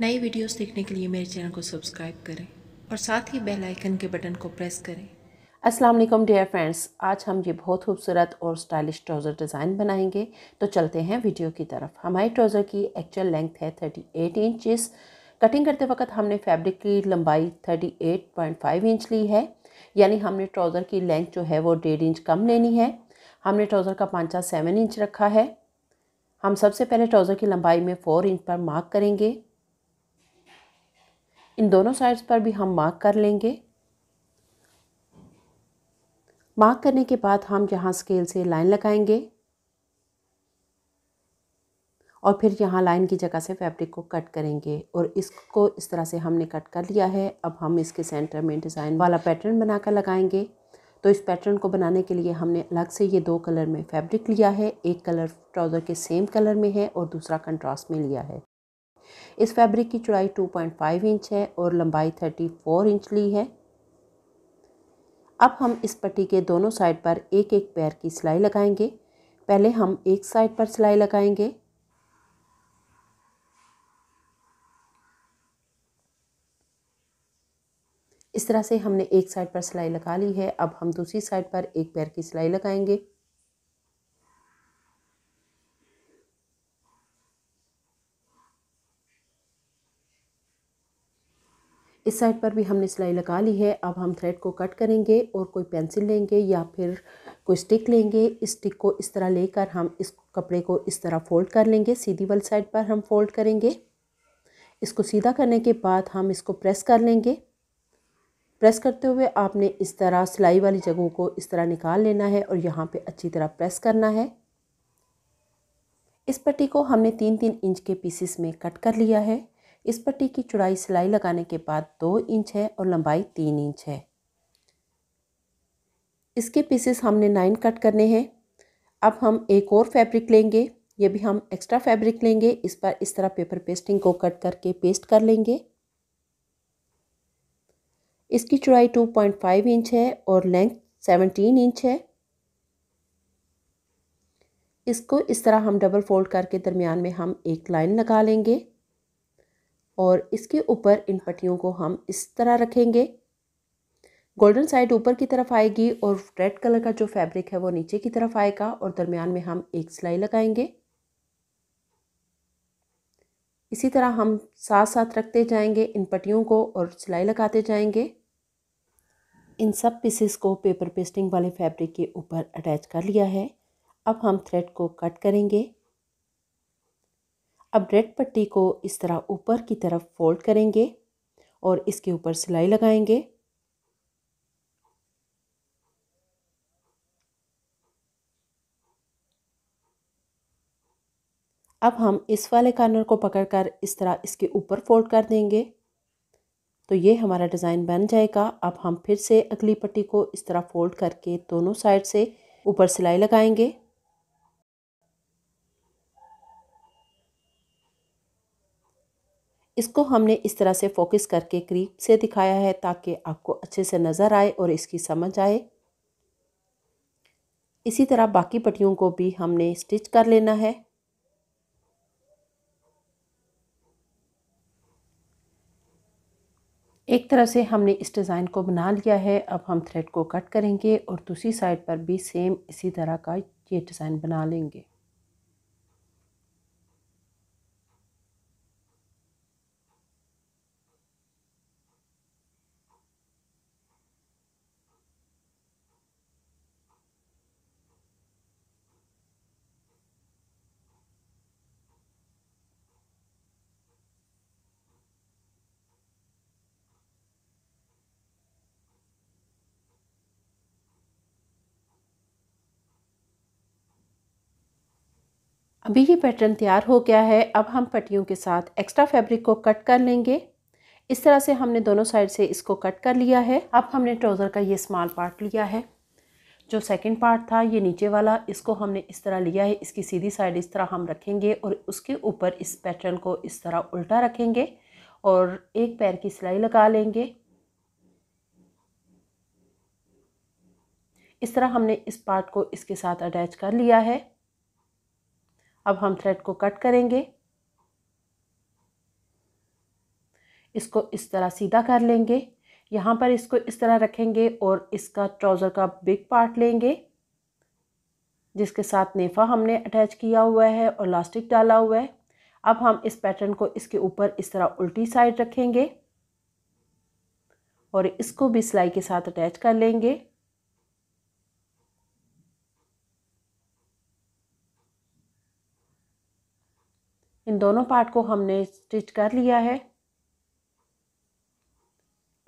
नई वीडियोस देखने के लिए मेरे चैनल को सब्सक्राइब करें और साथ ही बेल आइकन के बटन को प्रेस करें अस्सलाम वालेकुम डियर फ्रेंड्स आज हम ये बहुत खूबसूरत और स्टाइलिश ट्राउज़र डिज़ाइन बनाएंगे तो चलते हैं वीडियो की तरफ हमारी ट्राउज़र की एक्चुअल लेंथ है थर्टी एट इंचज़ कटिंग करते वक्त हमने फैब्रिक की लंबाई thirty eight point five inch ली है यानी हमने ट्राउज़र की लेंथ जो है वो डेढ़ इंच कम लेनी है हमने ट्राउज़र का पाँचा सेवन इंच रखा है हम सबसे पहले ट्राउज़र की लंबाई में फ़ोर इंच पर मार्क करेंगे इन दोनों साइड्स पर भी हम मार्क कर लेंगे मार्क करने के बाद हम यहाँ स्केल से लाइन लगाएंगे और फिर यहाँ लाइन की जगह से फैब्रिक को कट करेंगे और इसको इस तरह से हमने कट कर लिया है अब हम इसके सेंटर में डिज़ाइन वाला पैटर्न बनाकर लगाएंगे तो इस पैटर्न को बनाने के लिए हमने अलग से ये दो कलर में फैब्रिक लिया है एक कलर ट्राउज़र के सेम कलर में है और दूसरा कंट्रास्ट में लिया है इस फैब्रिक की चौड़ाई 2.5 इंच है और लंबाई 34 इंच ली है अब हम इस पट्टी के दोनों साइड पर एक एक पैर की सिलाई लगाएंगे पहले हम एक साइड पर सिलाई लगाएंगे इस तरह से हमने एक साइड पर सिलाई लगा ली है अब हम दूसरी साइड पर एक पैर की सिलाई लगाएंगे इस साइड पर भी हमने सिलाई लगा ली है अब हम थ्रेड को कट करेंगे और कोई पेंसिल लेंगे या फिर कोई स्टिक लेंगे इस स्टिक को इस तरह लेकर हम इस कपड़े को इस तरह फोल्ड कर लेंगे सीधी वाली साइड पर हम फोल्ड करेंगे इसको सीधा करने के बाद हम इसको प्रेस कर लेंगे प्रेस करते हुए आपने इस तरह सिलाई वाली जगहों को इस तरह निकाल लेना है और यहाँ पे अच्छी तरह प्रेस करना है इस पट्टी को हमने तीन तीन इंच के पीसेस में कट कर लिया है इस पट्टी की चौड़ाई सिलाई लगाने के बाद दो इंच है और लंबाई तीन इंच है इसके पीसेस हमने नाइन कट करने हैं अब हम एक और फैब्रिक लेंगे ये भी हम एक्स्ट्रा फैब्रिक लेंगे इस पर इस तरह पेपर पेस्टिंग को कट करके पेस्ट कर लेंगे इसकी चौड़ाई 2.5 इंच है और लेंथ 17 इंच है इसको इस तरह हम डबल फोल्ड करके दरमियान में हम एक लाइन लगा लेंगे और इसके ऊपर इन पट्टियों को हम इस तरह रखेंगे गोल्डन साइड ऊपर की तरफ आएगी और रेड कलर का जो फैब्रिक है वो नीचे की तरफ आएगा और दरमियान में हम एक सिलाई लगाएंगे इसी तरह हम साथ साथ रखते जाएंगे इन पट्टियों को और सिलाई लगाते जाएंगे इन सब पीसेस को पेपर पेस्टिंग वाले फैब्रिक के ऊपर अटैच कर लिया है अब हम थ्रेड को कट करेंगे अब रेड पट्टी को इस तरह ऊपर की तरफ फोल्ड करेंगे और इसके ऊपर सिलाई लगाएंगे अब हम इस वाले कॉर्नर को पकड़कर इस तरह इसके ऊपर फोल्ड कर देंगे तो ये हमारा डिज़ाइन बन जाएगा अब हम फिर से अगली पट्टी को इस तरह फोल्ड करके दोनों साइड से ऊपर सिलाई लगाएंगे इसको हमने इस तरह से फोकस करके करीब से दिखाया है ताकि आपको अच्छे से नज़र आए और इसकी समझ आए इसी तरह बाकी पट्टियों को भी हमने स्टिच कर लेना है एक तरह से हमने इस डिज़ाइन को बना लिया है अब हम थ्रेड को कट करेंगे और दूसरी साइड पर भी सेम इसी तरह का ये डिज़ाइन बना लेंगे अभी ये पैटर्न तैयार हो गया है अब हम पट्टियों के साथ एक्स्ट्रा फैब्रिक को कट कर लेंगे इस तरह से हमने दोनों साइड से इसको कट कर लिया है अब हमने ट्राउज़र का ये स्मॉल पार्ट लिया है जो सेकंड पार्ट था ये नीचे वाला इसको हमने इस तरह लिया है इसकी सीधी साइड इस तरह हम रखेंगे और उसके ऊपर इस पैटर्न को इस तरह उल्टा रखेंगे और एक पैर की सिलाई लगा लेंगे इस तरह हमने इस पार्ट को इसके साथ अटैच कर लिया है अब हम थ्रेड को कट करेंगे इसको इस तरह सीधा कर लेंगे यहाँ पर इसको इस तरह रखेंगे और इसका ट्राउज़र का बिग पार्ट लेंगे जिसके साथ नेफा हमने अटैच किया हुआ है और लास्टिक डाला हुआ है अब हम इस पैटर्न को इसके ऊपर इस तरह उल्टी साइड रखेंगे और इसको भी सिलाई के साथ अटैच कर लेंगे इन दोनों पार्ट को हमने स्टिच कर लिया है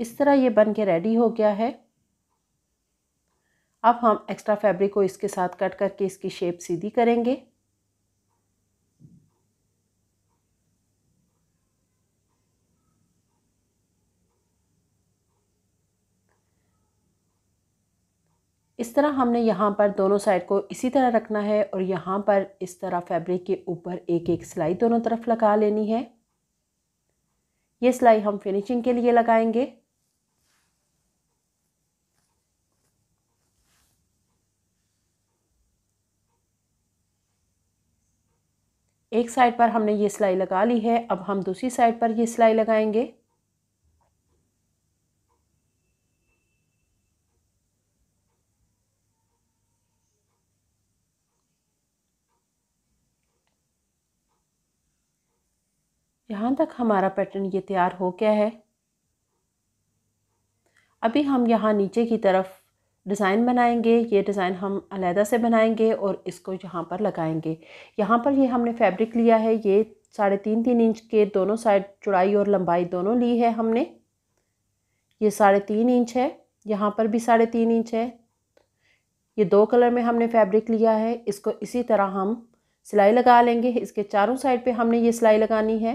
इस तरह ये बन के रेडी हो गया है अब हम एक्स्ट्रा फैब्रिक को इसके साथ कट करके इसकी शेप सीधी करेंगे इस तरह हमने यहाँ पर दोनों साइड को इसी तरह रखना है और यहाँ पर इस तरह फैब्रिक के ऊपर एक एक सिलाई दोनों तरफ लगा लेनी है ये सिलाई हम फिनिशिंग के लिए लगाएंगे एक साइड पर हमने ये सिलाई लगा ली है अब हम दूसरी साइड पर ये सिलाई लगाएंगे यहाँ तक हमारा पैटर्न ये तैयार हो गया है अभी हम यहाँ नीचे की तरफ डिज़ाइन बनाएंगे ये डिज़ाइन हम अलहदा से बनाएंगे और इसको यहाँ पर लगाएंगे यहाँ पर ये हमने फैब्रिक लिया है ये साढ़े तीन तीन इंच के दोनों साइड चौड़ाई और लंबाई दोनों ली है हमने ये साढ़े तीन इंच है यहाँ पर भी साढ़े तीन इंच है ये दो कलर में हमने फैब्रिक लिया है इसको इसी तरह हम सिलाई लगा लेंगे इसके चारों साइड पे हमने ये सिलाई लगानी है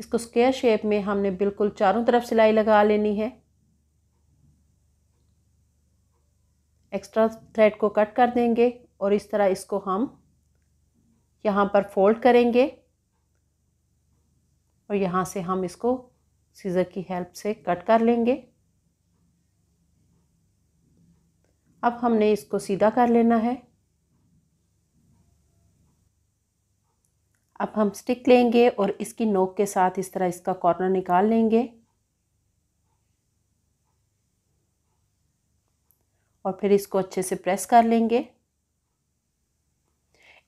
इसको स्क्वेयर शेप में हमने बिल्कुल चारों तरफ सिलाई लगा लेनी है एक्स्ट्रा थ्रेड को कट कर देंगे और इस तरह इसको हम यहाँ पर फोल्ड करेंगे और यहाँ से हम इसको सीज़र की हेल्प से कट कर लेंगे अब हमने इसको सीधा कर लेना है अब हम स्टिक लेंगे और इसकी नोक के साथ इस तरह इसका कॉर्नर निकाल लेंगे और फिर इसको अच्छे से प्रेस कर लेंगे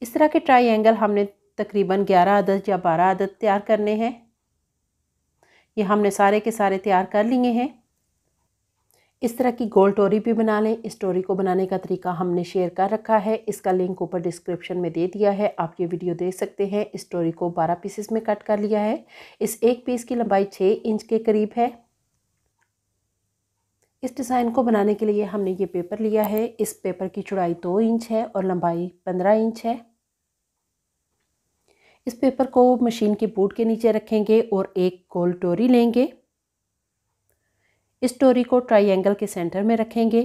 इस तरह के ट्रायंगल हमने तकरीबन 11 आदत या 12 आदत तैयार करने हैं ये हमने सारे के सारे तैयार कर लिए हैं इस तरह की गोल टोरी भी बना लें इस टोरी को बनाने का तरीका हमने शेयर कर रखा है इसका लिंक ऊपर डिस्क्रिप्शन में दे दिया है आप ये वीडियो देख सकते हैं इस टोरी को 12 पीसेस में कट कर लिया है इस एक पीस की लंबाई 6 इंच के करीब है इस डिज़ाइन को बनाने के लिए हमने ये पेपर लिया है इस पेपर की चौड़ाई दो इंच है और लंबाई पंद्रह इंच है इस पेपर को मशीन के बूट के नीचे रखेंगे और एक गोल टोरी लेंगे इस डोरी को ट्राइंगल के सेंटर में रखेंगे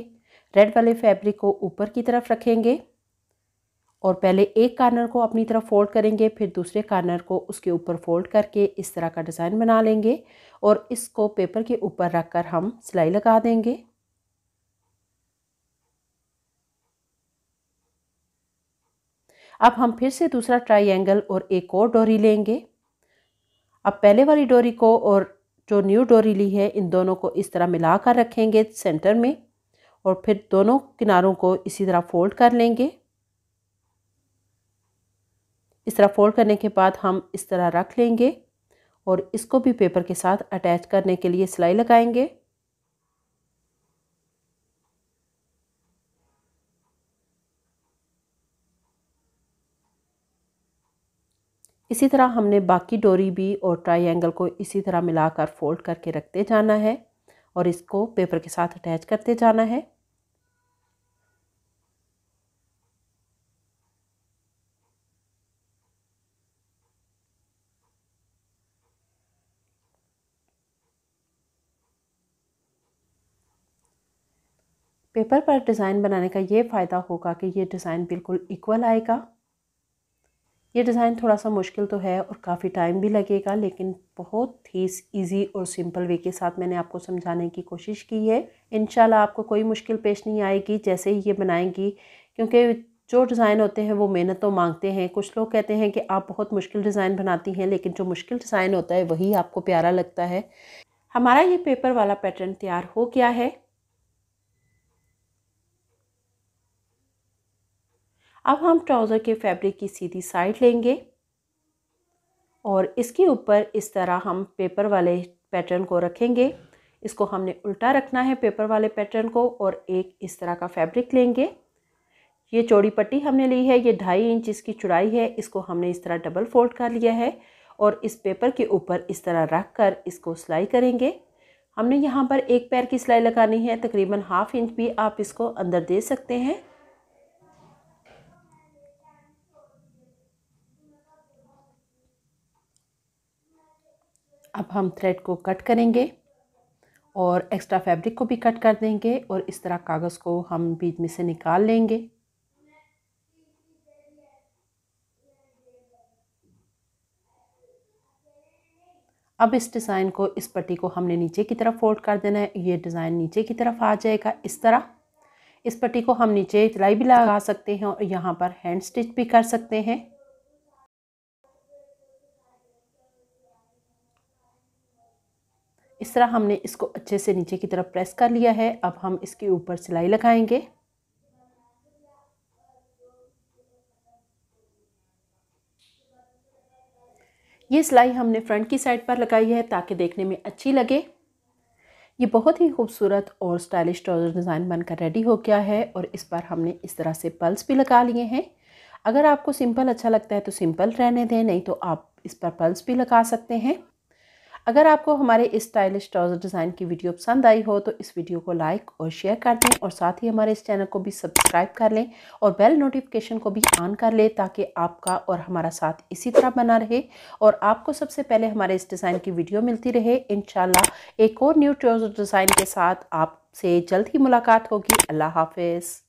रेड वाले फैब्रिक को ऊपर की तरफ रखेंगे और पहले एक कार्नर को अपनी तरफ फोल्ड करेंगे फिर दूसरे कार्नर को उसके ऊपर फोल्ड करके इस तरह का डिज़ाइन बना लेंगे और इसको पेपर के ऊपर रख कर हम सिलाई लगा देंगे अब हम फिर से दूसरा ट्राइंगल और एक और डोरी लेंगे अब पहले वाली डोरी को और जो न्यू डोरी ली है इन दोनों को इस तरह मिला कर रखेंगे सेंटर में और फिर दोनों किनारों को इसी तरह फोल्ड कर लेंगे इस तरह फोल्ड करने के बाद हम इस तरह रख लेंगे और इसको भी पेपर के साथ अटैच करने के लिए सिलाई लगाएंगे इसी तरह हमने बाकी डोरी भी और ट्रायंगल को इसी तरह मिलाकर फोल्ड करके रखते जाना है और इसको पेपर के साथ अटैच करते जाना है पेपर पर डिज़ाइन बनाने का ये फ़ायदा होगा कि ये डिज़ाइन बिल्कुल इक्वल आएगा ये डिज़ाइन थोड़ा सा मुश्किल तो है और काफ़ी टाइम भी लगेगा लेकिन बहुत ही इजी और सिंपल वे के साथ मैंने आपको समझाने की कोशिश की है इन आपको कोई मुश्किल पेश नहीं आएगी जैसे ही ये बनाएंगी क्योंकि जो डिज़ाइन होते हैं वो मेहनत तो मांगते हैं कुछ लोग कहते हैं कि आप बहुत मुश्किल डिज़ाइन बनाती हैं लेकिन जो मुश्किल डिज़ाइन होता है वही आपको प्यारा लगता है हमारा ये पेपर वाला पैटर्न तैयार हो गया है अब हम ट्राउज़र के फैब्रिक की सीधी साइड लेंगे और इसके ऊपर इस तरह हम पेपर वाले पैटर्न को रखेंगे इसको हमने उल्टा रखना है पेपर वाले पैटर्न को और एक इस तरह का फैब्रिक लेंगे ये चौड़ी पट्टी हमने ली है ये ढाई इंच इसकी चुड़ाई है इसको हमने इस तरह डबल फोल्ड कर लिया है और इस पेपर के ऊपर इस तरह रख कर इसको सिलाई करेंगे हमने यहाँ पर एक पैर की सिलाई लगानी है तकरीबन हाफ इंच भी आप इसको अंदर दे सकते हैं अब हम थ्रेड को कट करेंगे और एक्स्ट्रा फैब्रिक को भी कट कर देंगे और इस तरह कागज़ को हम बीच में से निकाल लेंगे अब इस डिज़ाइन को इस पट्टी को हमने नीचे की तरफ फोल्ड कर देना है ये डिज़ाइन नीचे की तरफ आ जाएगा इस तरह इस पट्टी को हम नीचे सिलाई भी लगा सकते हैं और यहाँ पर हैंड स्टिच भी कर सकते हैं इस तरह हमने इसको अच्छे से नीचे की तरफ प्रेस कर लिया है अब हम इसके ऊपर सिलाई लगाएंगे ये सिलाई हमने फ्रंट की साइड पर लगाई है ताकि देखने में अच्छी लगे ये बहुत ही खूबसूरत और स्टाइलिश ट्राउज़र डिज़ाइन बनकर रेडी हो गया है और इस पर हमने इस तरह से पल्स भी लगा लिए हैं अगर आपको सिंपल अच्छा लगता है तो सिंपल रहने दें नहीं तो आप इस पर पल्स भी लगा सकते हैं अगर आपको हमारे इस स्टाइलिश ट्राउज़र डिज़ाइन की वीडियो पसंद आई हो तो इस वीडियो को लाइक और शेयर कर दें और साथ ही हमारे इस चैनल को भी सब्सक्राइब कर लें और बेल नोटिफिकेशन को भी ऑन कर लें ताकि आपका और हमारा साथ इसी तरह बना रहे और आपको सबसे पहले हमारे इस डिज़ाइन की वीडियो मिलती रहे इन एक और न्यू ट्राउज़र डिज़ाइन के साथ आपसे जल्द ही मुलाकात होगी अल्लाह हाफिज़